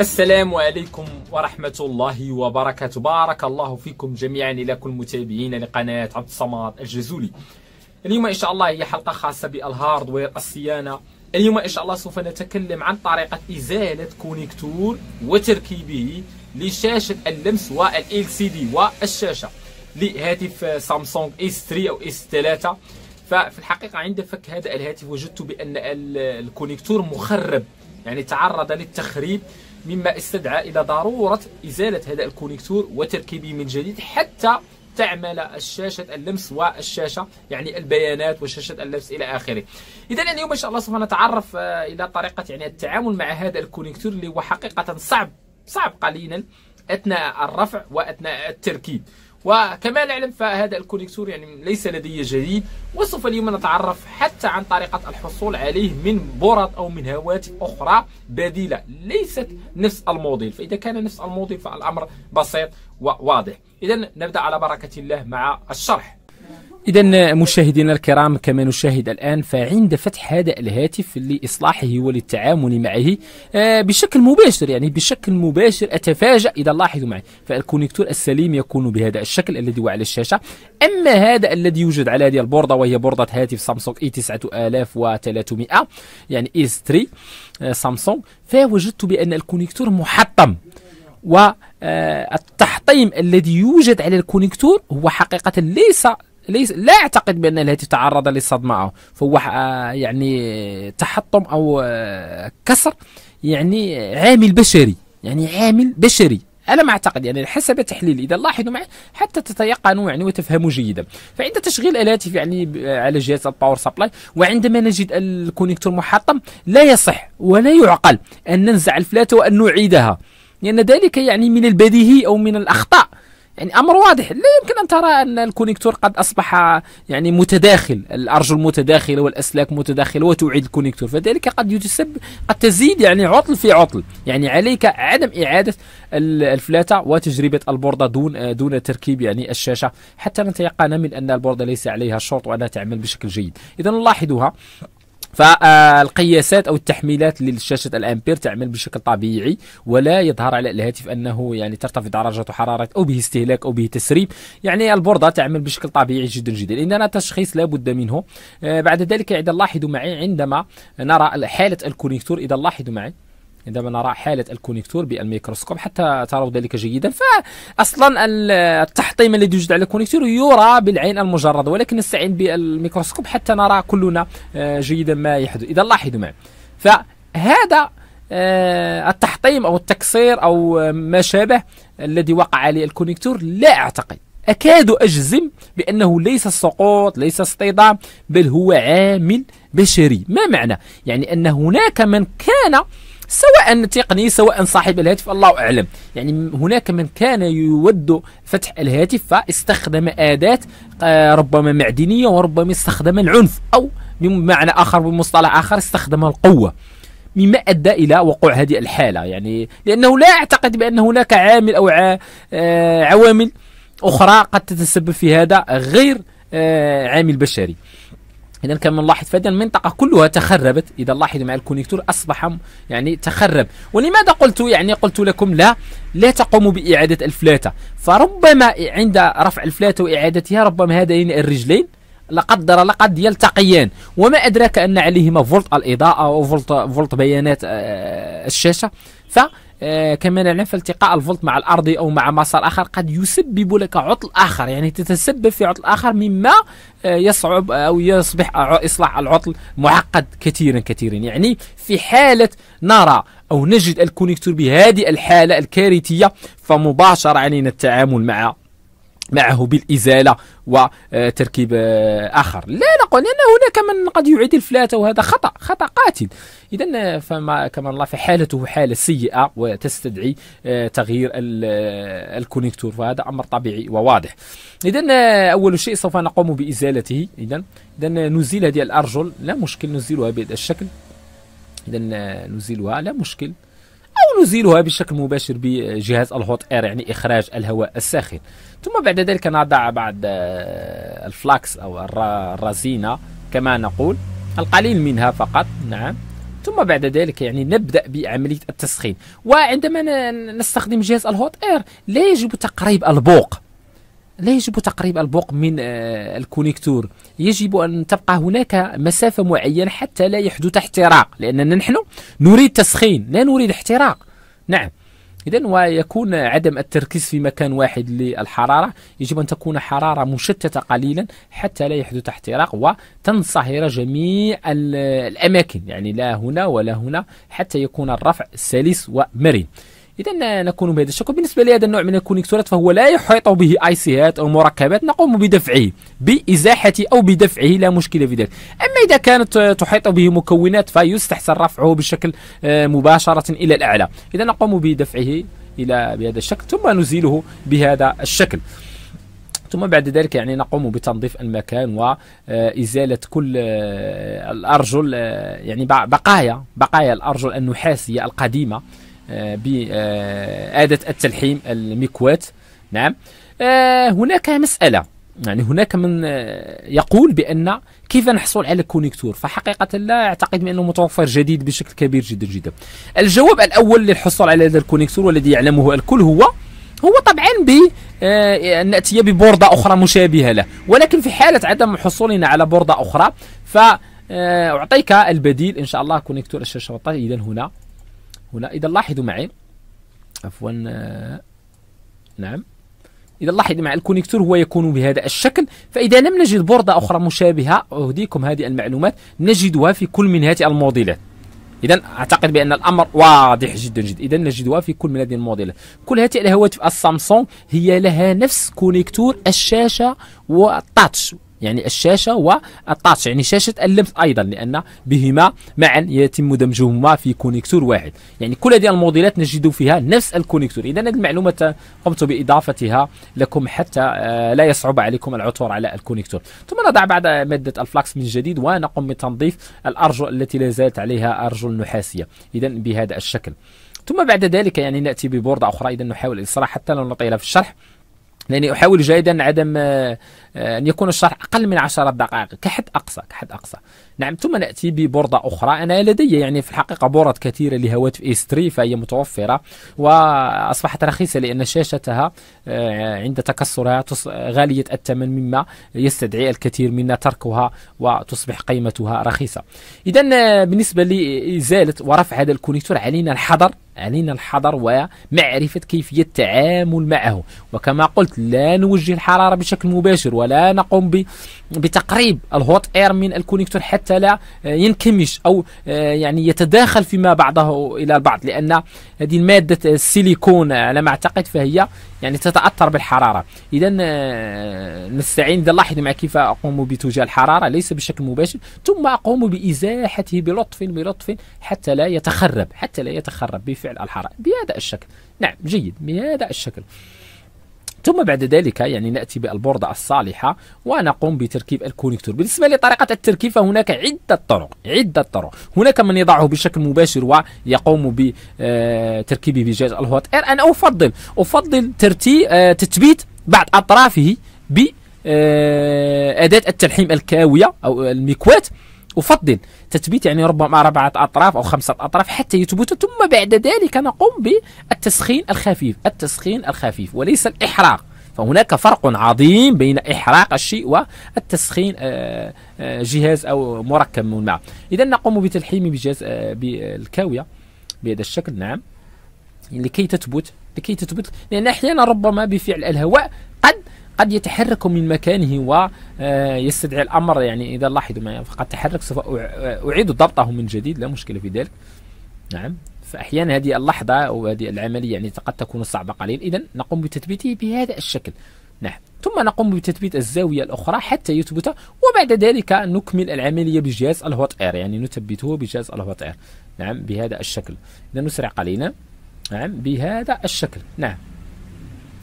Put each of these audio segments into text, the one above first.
السلام عليكم ورحمة الله وبركاته بارك الله فيكم جميعا إلى كل متابعين لقناة عبد الصمد الجزولي اليوم إن شاء الله هي حلقة خاصة بالهاردوير الصيانة اليوم إن شاء الله سوف نتكلم عن طريقة إزالة كونيكتور وتركيبه لشاشة اللمس والال سي دي والشاشة لهاتف سامسونج اس 3 او اس 3 ففي الحقيقة عند فك هذا الهاتف وجدت بأن الكونيكتور مخرب يعني تعرض للتخريب مما استدعى إلى ضرورة إزالة هذا الكونيكتور وتركيبه من جديد حتى تعمل الشاشة اللمس والشاشة يعني البيانات وشاشة اللمس إلى آخره إذا اليوم إن شاء الله سوف نتعرف آه، إلى طريقة يعني التعامل مع هذا الكونيكتور اللي هو حقيقة صعب صعب قليلا أثناء الرفع وأثناء التركيب وكما نعلم فهذا الكونيكتور يعني ليس لدي جديد وسوف اليوم نتعرف حتى عن طريقة الحصول عليه من بورات أو من هواتف أخرى بديلة ليست نفس الموديل فإذا كان نفس الموديل فالأمر بسيط وواضح إذا نبدأ على بركة الله مع الشرح إذا مشاهدينا الكرام كما نشاهد الآن فعند فتح هذا الهاتف لإصلاحه وللتعامل معه آه، بشكل مباشر يعني بشكل مباشر أتفاجأ إذا لاحظوا معي فالكونيكتور السليم يكون بهذا الشكل الذي هو على الشاشة أما هذا الذي يوجد على هذه البوردة وهي بوردة هاتف سامسونج اي 9300 يعني اي 3 آه، سامسونج فوجدت بأن الكونيكتور محطم والتحطيم آه، الذي يوجد على الكونيكتور هو حقيقة ليس ليس لا اعتقد بان الهاتف تعرض للصدمه او فهو آه، يعني تحطم او آه، كسر يعني عامل بشري يعني عامل بشري انا ما اعتقد يعني حسب تحليلي اذا لاحظوا معي حتى تتيقنوا يعني وتفهموا جيدا فعند تشغيل الهاتف يعني آه، على جهاز الباور سبلاي وعندما نجد الكونيكتور محطم لا يصح ولا يعقل ان ننزع الفلاته وان نعيدها لان يعني ذلك يعني من البديهي او من الاخطاء يعني امر واضح لا يمكن ان ترى ان الكونيكتور قد اصبح يعني متداخل الارجل متداخله والاسلاك متداخله وتعيد الكونيكتور فذلك قد يتسبب قد تزيد يعني عطل في عطل يعني عليك عدم اعاده الفلاته وتجربه البورده دون دون تركيب يعني الشاشه حتى نتيقن من ان البورده ليس عليها شرط وانها تعمل بشكل جيد اذا نلاحظها فالقياسات او التحميلات للشاشه الامبير تعمل بشكل طبيعي ولا يظهر على الهاتف انه يعني ترتفع درجه حراره او به استهلاك او به تسريب يعني البورده تعمل بشكل طبيعي جدا جدا اننا تشخيص لا بد منه آه، بعد ذلك اذا لاحظوا معي عندما نرى حاله الكونيكتور اذا لاحظوا معي عندما نرى حالة الكونيكتور بالميكروسكوب حتى ترى ذلك جيدا فأصلا التحطيم الذي يوجد على الكونيكتور يرى بالعين المجردة ولكن نستعين بالميكروسكوب حتى نرى كلنا آه، جيدا ما يحدث إذا لاحظوا معي فهذا آه، التحطيم أو التكسير أو ما شابه الذي وقع عليه الكونيكتور لا أعتقد أكاد أجزم بأنه ليس السقوط ليس اصطدام بل هو عامل بشري ما معنى؟ يعني أن هناك من كان سواء تقني سواء صاحب الهاتف الله اعلم يعني هناك من كان يود فتح الهاتف فاستخدم اداه آه، ربما معدنيه وربما استخدم العنف او بمعنى اخر بمصطلح اخر استخدم القوه مما ادى الى وقوع هذه الحاله يعني لانه لا اعتقد بان هناك عامل او آه، عوامل اخرى قد تتسبب في هذا غير آه، عامل بشري اذا كما نلاحظ فاذا المنطقه كلها تخربت اذا لاحظوا مع الكونيكتور اصبح يعني تخرب ولماذا قلت يعني قلت لكم لا لا تقوم باعاده الفلاته فربما عند رفع الفلاته واعادتها ربما هذين يعني الرجلين لقدر لقد يلتقيان وما ادراك ان عليهما فولت الاضاءه وفولت فولت بيانات آه، الشاشه ف آه، كما نعلم فالتقاء الفولت مع الأرض أو مع مسار آخر قد يسبب لك عطل آخر يعني تتسبب في عطل آخر مما آه، يصعب أو يصبح إصلاح العطل معقد كثيرا كثيرا يعني في حالة نرى أو نجد الكونيكتور بهذه الحالة الكارثية فمباشرة علينا يعني التعامل مع معه بالإزالة وتركيب آخر لا نقول أن هناك من قد يعيد الفلاتة وهذا خطأ خطأ قاتل إذا فما كما الله فحالته حالة سيئة وتستدعي آه، تغيير آه، الكونيكتور فهذا أمر طبيعي وواضح إذا آه، أول شيء سوف نقوم بإزالته إذا إذا نزيل هذه الأرجل لا مشكل نزيلها بهذا الشكل إذا نزيلها لا مشكل أو نزيلها بشكل مباشر بجهاز الهوت اير يعني إخراج الهواء الساخن ثم بعد ذلك نضع بعض آه، الفلاكس أو الرزينة كما نقول القليل منها فقط نعم ثم بعد ذلك يعني نبدا بعمليه التسخين وعندما نستخدم جهاز الهوت اير لا يجب تقريب البوق لا يجب تقريب البوق من آه، الكونيكتور يجب أن تبقى هناك مسافة معينة حتى لا يحدث احتراق لأننا نحن نريد تسخين لا نريد احتراق نعم إذا ويكون عدم التركيز في مكان واحد للحرارة يجب أن تكون حرارة مشتتة قليلا حتى لا يحدث احتراق وتنصهر جميع الأماكن يعني لا هنا ولا هنا حتى يكون الرفع سلس ومرن اذا نكون بهذا الشكل بالنسبه لهذا النوع من الكونيكتورات فهو لا يحيط به ايسيات او مركبات نقوم بدفعه بازاحه او بدفعه لا مشكله في ذلك اما اذا كانت تحيط به مكونات فيستحسن رفعه بشكل آه، مباشره الى الاعلى اذا نقوم بدفعه الى بهذا الشكل ثم نزيله بهذا الشكل ثم بعد ذلك يعني نقوم بتنظيف المكان وإزالة آه، كل آه، الأرجل يعني بقايا بقايا الأرجل النحاسية القديمة بآدة آه، التلحيم المكوات نعم آه، هناك مسألة يعني هناك من آه، يقول بأن كيف نحصل على كونيكتور فحقيقة لا أعتقد بأنه متوفر جديد بشكل كبير جدا جدا الجواب الأول للحصول على هذا الكونيكتور والذي يعلمه الكل هو هو طبعا ب أن نأتي ببوردة أخرى مشابهة له ولكن في حالة عدم حصولنا على بوردة أخرى فاعطيك البديل إن شاء الله كونيكتور الشاشة إذا هنا هنا إذا لاحظوا معي عفوا آه، نعم إذا لاحظوا معي الكونيكتور هو يكون بهذا الشكل فإذا لم نجد بوردة أخرى مشابهة أهديكم هذه المعلومات نجدها في كل من هذه الموديلات إذا أعتقد بأن الأمر واضح جدا جدا إذا نجدها في كل من هذه الموديلات كل هذه الهواتف السامسونج هي لها نفس كونيكتور الشاشة والتاتش يعني الشاشة والتاتش يعني شاشة اللمس أيضا لأن بهما معا يتم دمجهما في كونيكتور واحد يعني كل هذه الموديلات نجد فيها نفس الكونيكتور إذا هذه المعلومة قمت بإضافتها لكم حتى آه، لا يصعب عليكم العثور على الكونيكتور ثم نضع بعد مادة الفلاكس من جديد ونقوم بتنظيف الأرجل التي لا زالت عليها أرجل نحاسية إذا بهذا الشكل ثم بعد ذلك يعني نأتي ببوردة أخرى إذا نحاول الاصلاح حتى لا نطيل في الشرح لاني احاول جاهدا عدم آه، أن يكون الشرح أقل من عشرة دقائق كحد أقصى كحد أقصى نعم ثم نأتي ببوردة أخرى أنا لدي يعني في الحقيقة بورد كثيرة لهواتف 3 فهي متوفرة وأصبحت رخيصة لأن شاشتها آه، عند تكسرها غالية الثمن مما يستدعي الكثير منا تركها وتصبح قيمتها رخيصة إذا آه، بالنسبة لإزالة آه، ورفع هذا الكونيكتور علينا الحذر علينا الحذر ومعرفة كيفية التعامل معه وكما قلت لا نوجه الحرارة بشكل مباشر ولا نقوم بتقريب الهوت اير من الكونيكتور حتى لا آه، ينكمش او آه، يعني يتداخل فيما بعضه الى البعض لان هذه الماده السيليكون على ما اعتقد فهي يعني تتاثر بالحراره اذا آه، نستعين اذا لاحظ مع كيف اقوم بتوجيه الحراره ليس بشكل مباشر ثم اقوم بازاحته بلطف بلطف حتى لا يتخرب حتى لا يتخرب بفعل الحراره بهذا الشكل نعم جيد بهذا الشكل ثم بعد ذلك يعني ناتي بالبوردة الصالحة ونقوم بتركيب الكونكتور بالنسبة لطريقة التركيب فهناك عدة طرق عدة طرق هناك من يضعه بشكل مباشر ويقوم بتركيبه آه، بجهاز الهوت اير انا افضل افضل ترتيب آه، تثبيت بعض اطرافه ب آه، أداة التلحيم الكاوية أو المكواة أفضل تثبيت يعني ربما أربعة أطراف أو خمسة أطراف حتى يثبت ثم بعد ذلك نقوم بالتسخين الخفيف التسخين الخفيف وليس الإحراق فهناك فرق عظيم بين إحراق الشيء والتسخين آه، آه، جهاز أو مركب من معه إذا نقوم بتلحيم بجهاز آه، بالكاوية بهذا الشكل نعم لكي تثبت لكي تثبت لأن أحيانا ربما بفعل الهواء قد يتحرك من مكانه ويستدعي آه، الامر يعني اذا لاحظوا ما فقد تحرك سوف آه، اعيد ضبطه من جديد لا مشكله في ذلك نعم فاحيانا هذه اللحظه او هذه العمليه يعني قد تكون صعبه قليل اذا نقوم بتثبيته بهذا الشكل نعم ثم نقوم بتثبيت الزاويه الاخرى حتى يثبت وبعد ذلك نكمل العمليه بجهاز الهوت اير يعني نثبته بجهاز الهوت اير نعم بهذا الشكل اذا نسرع قليلا نعم بهذا الشكل نعم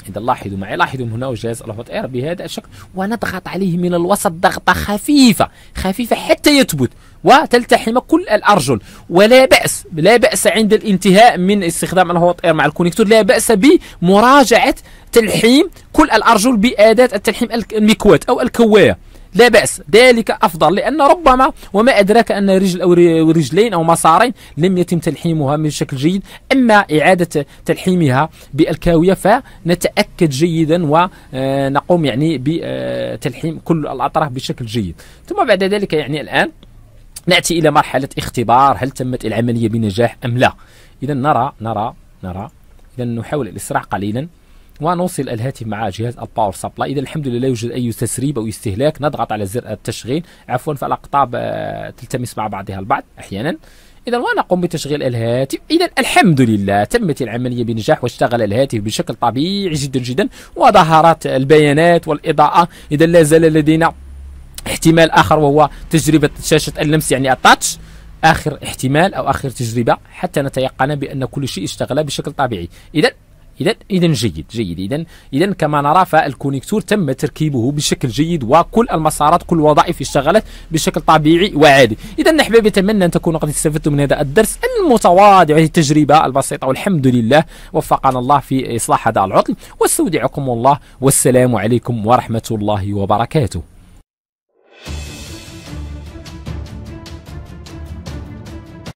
إذا لاحظوا معي لاحظوا هنا جهاز الهوت اير بهذا الشكل ونضغط عليه من الوسط ضغطة خفيفة خفيفة حتى يثبت وتلتحم كل الأرجل ولا بأس لا بأس عند الانتهاء من استخدام الهوت اير مع الكونيكتور لا بأس بمراجعة تلحيم كل الأرجل بأداة التلحيم المكوات أو الكواية لا بأس ذلك أفضل لأن ربما وما أدراك أن رجل أو رجلين أو مسارين لم يتم تلحيمها بشكل جيد أما إعادة تلحيمها بالكاوية فنتأكد جيدا ونقوم آه، يعني بتلحيم كل الأطراف بشكل جيد ثم بعد ذلك يعني الآن نأتي إلى مرحلة اختبار هل تمت العملية بنجاح أم لا إذا نرى نرى نرى إذا نحاول الإسراع قليلا ونوصل الهاتف مع جهاز الباور سبلاي اذا الحمد لله لا يوجد اي تسريب او استهلاك نضغط على زر التشغيل عفوا فالاقطاب آه، تلتمس مع بعضها البعض احيانا اذا ونقوم بتشغيل الهاتف اذا الحمد لله تمت العمليه بنجاح واشتغل الهاتف بشكل طبيعي جدا جدا وظهرت البيانات والاضاءه اذا لا زال لدينا احتمال اخر وهو تجربه شاشه اللمس يعني التاتش اخر احتمال او اخر تجربه حتى نتيقن بان كل شيء اشتغل بشكل طبيعي اذا اذا اذا جيد جيد اذا اذا كما نرى فالكونيكتور تم تركيبه بشكل جيد وكل المسارات كل الوظائف اشتغلت بشكل طبيعي وعادي اذا احبابي اتمنى ان تكونوا قد استفدتم من هذا الدرس المتواضع هذه التجربه البسيطه والحمد لله وفقنا الله في اصلاح هذا العطل واستودعكم الله والسلام عليكم ورحمه الله وبركاته